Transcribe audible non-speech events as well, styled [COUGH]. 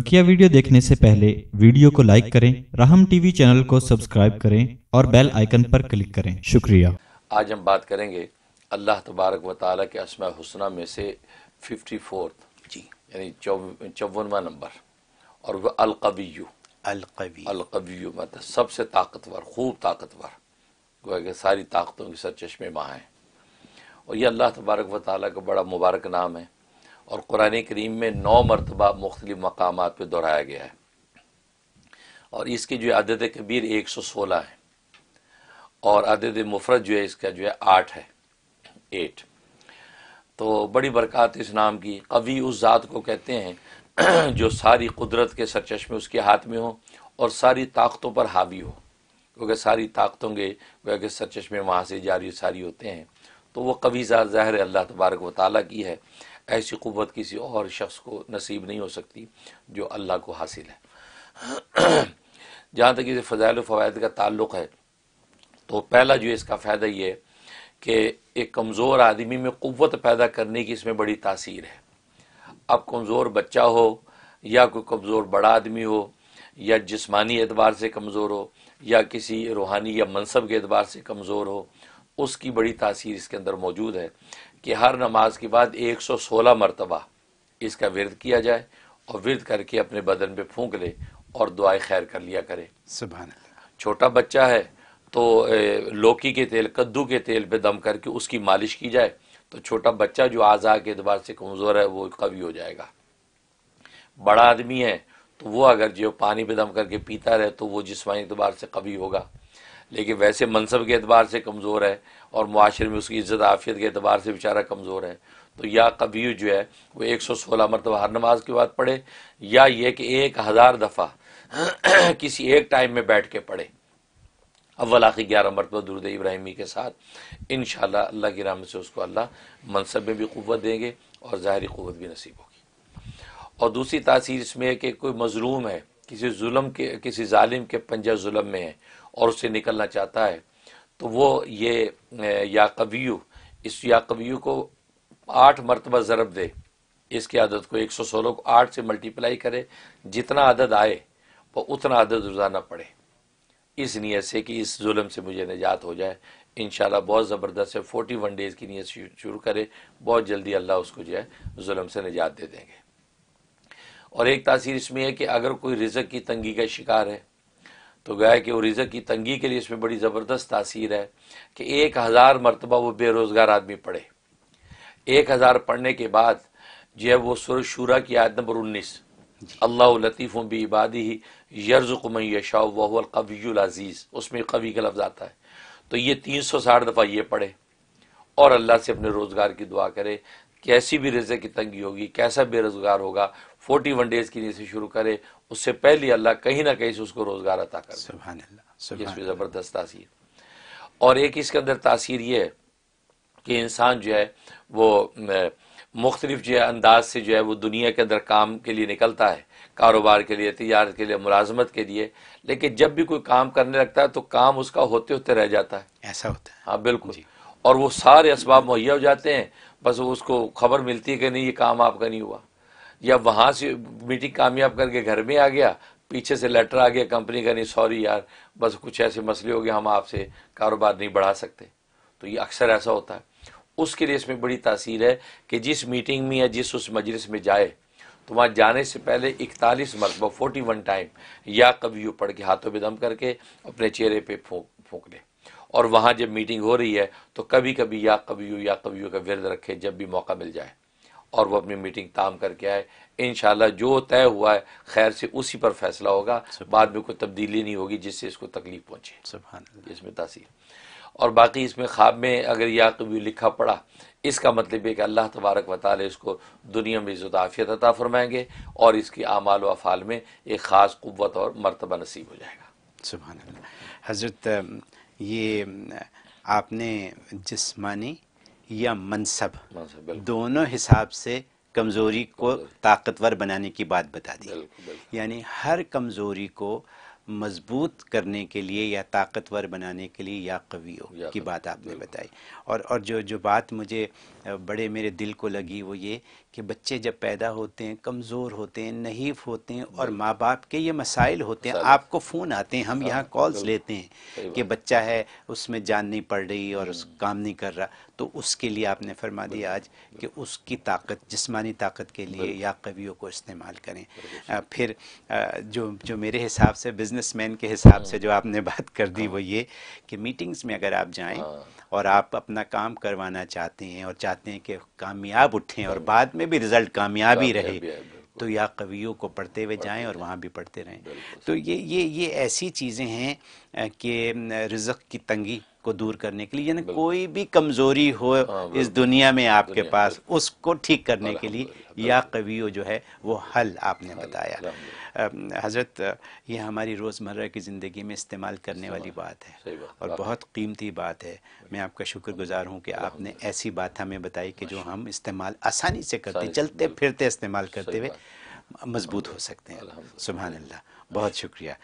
बकिया वीडियो देखने से पहले वीडियो को लाइक करें राहम टीवी चैनल को सब्सक्राइब करें और बेल आइकन पर क्लिक करें शुक्रिया आज हम बात करेंगे अल्लाह तबारक व के असमा हुसना में से फिफ्टी फोर्थ जी यानी चौवनवा नंबर और वह अलकबीयू अलकबी अलकवीयू मतलब सबसे ताकतवर खूब ताकतवर सारी ताकतों की चश्मे माँ हैं और यह अल्लाह तबारक व ताली का बड़ा मुबारक नाम है और कुरान करीम में नौ मरतबा मुख्तलि मकाम पर दोहराया गया है और इसकी जो आदत कबीर एक सौ सोलह है और आदत मुफरत जो है इसका जो है आठ है एट तो बड़ी बरक़ात इस नाम की कवि उस ज़ात को कहते हैं [CLEARS THROAT] जो सारी कुदरत के सरचश्मे उसके हाथ में हो और सारी ताकतों पर हावी हो क्योंकि सारी ताकतों के क्योंकि सरचश्मे वहाँ से जारी सारी होते हैं तो वह कवि ज़ाहिर अल्लाह तबारक वाली की है ऐसी क़वत किसी और शख्स को नसीब नहीं हो सकती जो अल्लाह को हासिल है [CLEARS THROAT] जहाँ तक इसे फ़जाइल फ़वाद का ताल्लुक़ है तो पहला जो इसका फ़ायदा ये है कि एक कमज़ोर आदमी में क़वत पैदा करने की इसमें बड़ी तासीर है अब कमज़ोर बच्चा हो या कोई कमज़ोर बड़ा आदमी हो या जिस्मानी एतबार से कमज़ोर हो या किसी रूहानी या मनसब के एतबार से कमज़ोर हो उसकी बड़ी तासीर इसके अंदर मौजूद है कि हर नमाज के बाद एक सौ सोलह मरतबा इसका विरद किया जाए और विरद करके अपने बदन पे फूक ले और दुआए खैर कर लिया करे सुबह छोटा बच्चा है तो लौकी के तेल कद्दू के तेल पे दम करके उसकी मालिश की जाए तो छोटा बच्चा जो आज़ा के अतबार से कमज़ोर है वो कभी हो जाएगा बड़ा आदमी है तो वो अगर जो पानी पे दम करके पीता रहे तो वो जिसमानी अतबार से कभी होगा लेकिन वैसे मनसब के अतबार से कमज़ोर है और माशरे में उसकी इज़्ज़त आफियत के अतबार से बेचारा कमज़ोर है तो या कभी जो है वो एक सौ सोलह मरतबा हर नमाज के बाद पढ़े या ये कि एक हज़ार दफ़ा [CLEARS THROAT] किसी एक टाइम में बैठ के पढ़े अव्वल आखिर ग्यारह मरतबा दुरुद इब्राहिमी के साथ इन अल्लाह की राम से उसको अल्लाह मनसब में भी क़वत देंगे और ज़ाहरी क़वत भी नसीब होगी और दूसरी तासीर इसमें है कि कोई मज़लूम है किसी जुलम के किसी ालिम के पंजा जुलम में है और उससे निकलना चाहता है तो वो ये याकवियु इस याकवियु को आठ मरतबा ज़रब दे इसकी आदत को एक सौ सोलह को आठ से मल्टीप्लाई करे जितना आदत आए वो उतना आदत रोज़ाना पड़े इस नीयत से कि इस जुलम से मुझे निजात हो जाए इन बहुत ज़बरदस्त है फोर्टी वन डेज़ की नीयत शुरू करे बहुत जल्दी अल्लाह उसको जो है म से निजात दे देंगे और एक तासीर इसमें है कि अगर कोई रिजक की तंगी का शिकार है तो गया कि वो रिजक की तंगी के लिए इसमें बड़ी ज़बरदस्त तासीर है कि एक हज़ार मरतबा वो बेरोज़गार आदमी पढ़े एक हज़ार पढ़ने के बाद जो है वो सुर शुरा की आयत नंबर उन्नीस अल्लाह लतीफ़ भी इबादी ही यर्ज़ुकमन यशा वहलकवीज़ उसमें कवी का लफ्ज़ आता है तो ये तीन सौ साठ दफ़ा ये पढ़े और अल्लाह से अपने रोज़गार की दुआ करे कैसी भी रजे की तंगी होगी कैसा बेरोज़गार होगा फोर्टी वन डेज की नीयत से शुरू करे उससे पहले अल्लाह कहीं ना कहीं से उसको रोज़गार अता कर ज़बरदस्त तासीर और एक इसके अंदर तासीर ये है कि इंसान जो है वो मुख्तलिफ जो है अंदाज से जो है वो दुनिया के अंदर काम के लिए निकलता है कारोबार के लिए तजारत के लिए मुलाजमत के लिए लेकिन जब भी कोई काम करने लगता है तो काम उसका होते होते रह जाता है ऐसा होता है हाँ बिल्कुल और वो सारे इसबाब मुहैया हो जाते हैं बस उसको खबर मिलती है कि नहीं ये काम आपका नहीं हुआ या वहाँ से मीटिंग कामयाब करके घर में आ गया पीछे से लेटर आ गया कंपनी का नहीं सॉरी यार बस कुछ ऐसे मसले हो गए हम आपसे कारोबार नहीं बढ़ा सकते तो ये अक्सर ऐसा होता है उसके लिए इसमें बड़ी तासीर है कि जिस मीटिंग में या जिस उस मजलिस में जाए तो वहाँ जाने से पहले इकतालीस मरतबा फोर्टी वन टाइम या कभी पढ़ के हाथों में दम करके अपने चेहरे पर फूक फूक लें और वहाँ जब मीटिंग हो रही है तो कभी कभी या कभी या कभी का विरद रखे जब भी मौका मिल जाए और वो अपनी मीटिंग ताम करके आए इन जो तय हुआ है खैर से उसी पर फैसला होगा बाद में कोई तब्दीली नहीं होगी जिससे इसको तकलीफ पहुँचे इसमें तासीर और बाकी इसमें ख्वाब में अगर या कभी तो लिखा पड़ा इसका मतलब है कि अल्लाह तबारक वाली इसको दुनिया में इज़्ज़त अता फ़रमाएंगे और इसकी आमाल वफाल में एक ख़ास कुत और मरतबा नसीब हो जाएगा सुबह हज़रत ये आपने जिस्मानी या मनसब दोनों हिसाब से कमज़ोरी को ताकतवर बनाने की बात बता दी यानी हर कमज़ोरी को मजबूत करने के लिए या ताकतवर बनाने के लिए या कवियों की बात आपने बताई और और जो जो बात मुझे बड़े मेरे दिल को लगी वो ये कि बच्चे जब पैदा होते हैं कमज़ोर होते हैं नहीफ होते हैं और माँ बाप के ये मसाइल होते हैं आपको फ़ोन आते हैं हम हाँ, यहाँ कॉल्स लेते हैं कि बच्चा है उसमें जान नहीं पड़ रही और उस हम्म। काम नहीं कर रहा तो उसके लिए आपने फरमा दिया आज कि उसकी ताकत जिस्मानी ताकत के लिए या कवियों को इस्तेमाल करें फिर जो जो मेरे हिसाब से बिजनेसमैन के हिसाब से हम्म। जो आपने बात कर दी हाँ। वो ये कि मीटिंग्स में अगर आप जाएं हाँ। और आप अपना काम करवाना चाहते हैं और चाहते हैं कि कामयाब उठें और बाद में भी रिज़ल्ट कामयाबी रहे तो या कवियों को पढ़ते हुए जाएं और वहाँ भी पढ़ते रहें तो ये ये ये ऐसी चीज़ें हैं कि रिज़क की तंगी को दूर करने के लिए यानी कोई भी कमजोरी हो हाँ, इस दुनिया में आपके पास उसको ठीक करने के लिए या कवि जो है वो हल आपने बताया हजरत ये हमारी रोज़मर्रा की ज़िंदगी में इस्तेमाल करने वाली बात है और बहुत कीमती बात है मैं आपका शुक्रगुजार हूँ कि आपने ऐसी बात हमें बताई कि जो हम इस्तेमाल आसानी से करते चलते फिरते इस्तेमाल करते हुए मजबूत हो सकते हैं सुबहानल्ला बहुत शुक्रिया